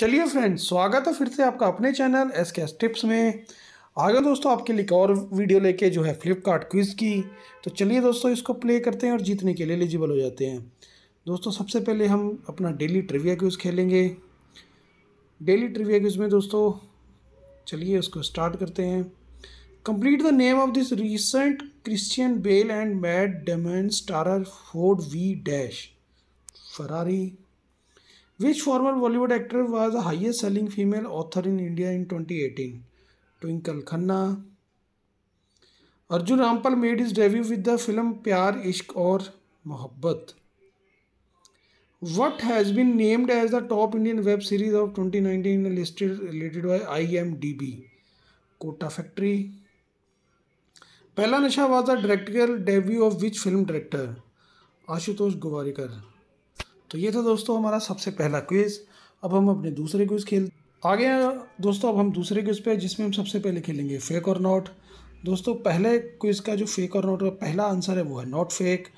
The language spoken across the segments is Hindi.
चलिए फ्रेंड्स स्वागत है फिर से आपका अपने चैनल एस के टिप्स में आ दोस्तों आपके लिए एक और वीडियो लेके जो है फ्लिपकार्ट क्विज़ की तो चलिए दोस्तों इसको प्ले करते हैं और जीतने के लिए एलिजिबल हो जाते हैं दोस्तों सबसे पहले हम अपना डेली ट्रिविया क्विज़ खेलेंगे डेली ट्रिविया क्विज़ में दोस्तों चलिए उसको स्टार्ट करते हैं complete the name of this recent Christian Bale and Matt Damon starrer Ford v dash Ferrari Which former Bollywood actor was the highest selling female author in India in 2018? Twinkle Khanna. Arjun Rampal made his debut with the film Pyar Ishq Aur Mohabbat. What has been named as the top Indian web series of 2019 listed related by IMDb? Kota Factory. Pehla Nasha was the directorial debut of which film director? Ashutosh Govarikar. तो ये था दोस्तों हमारा सबसे पहला क्विज़ अब हम अपने दूसरे क्विज़ खेल आगे दोस्तों अब हम दूसरे क्विज़ पे जिसमें हम सबसे पहले खेलेंगे फेक और नॉट दोस्तों पहले क्विज़ का जो फेक और नॉट का पहला आंसर है वो है नॉट फेक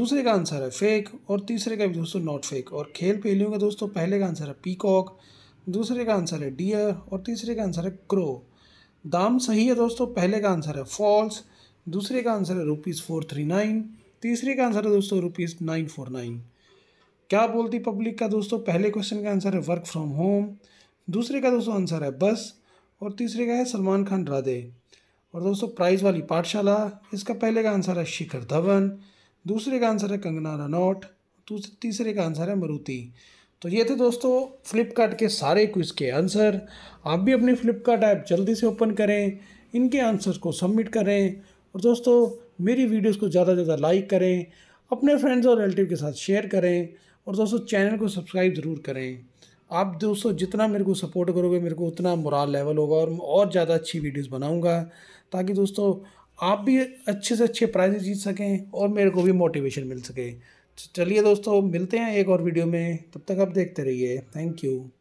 दूसरे का आंसर है फेक और तीसरे का भी दोस्तों नॉट फेक और खेल पहलियों का दोस्तों पहले का आंसर है पीकॉक दूसरे का आंसर है डियर और तीसरे का आंसर है क्रो दाम सही है दोस्तों पहले का आंसर है फॉल्स दूसरे का आंसर है रुपीज़ फोर थ्री नाइन तीसरे का आंसर है दोस्तों रुपीज़ नाइन फोर नाइन क्या बोलती पब्लिक का दोस्तों पहले क्वेश्चन का आंसर है वर्क फ्रॉम होम दूसरे का दोस्तों आंसर है बस और तीसरे का है सलमान खान राधे और दोस्तों प्राइज वाली पाठशाला इसका पहले का आंसर है शिखर धवन दूसरे का आंसर है कंगना रनौट तीसरे का आंसर है मरुति तो ये थे दोस्तों फ्लिपकार्ट के सारे क्विज़ के आंसर आप भी अपने फ्लिपकार्ट ऐप जल्दी से ओपन करें इनके आंसर्स को सबमिट करें और दोस्तों मेरी वीडियोस को ज़्यादा से ज़्यादा लाइक करें अपने फ्रेंड्स और रिलेटिव के साथ शेयर करें और दोस्तों चैनल को सब्सक्राइब ज़रूर करें आप दोस्तों जितना मेरे को सपोर्ट करोगे मेरे को उतना मुराल लेवल होगा और और ज़्यादा अच्छी वीडियोस बनाऊंगा ताकि दोस्तों आप भी अच्छे से अच्छे प्राइजेस जीत सकें और मेरे को भी मोटिवेशन मिल सके चलिए दोस्तों मिलते हैं एक और वीडियो में तब तक आप देखते रहिए थैंक यू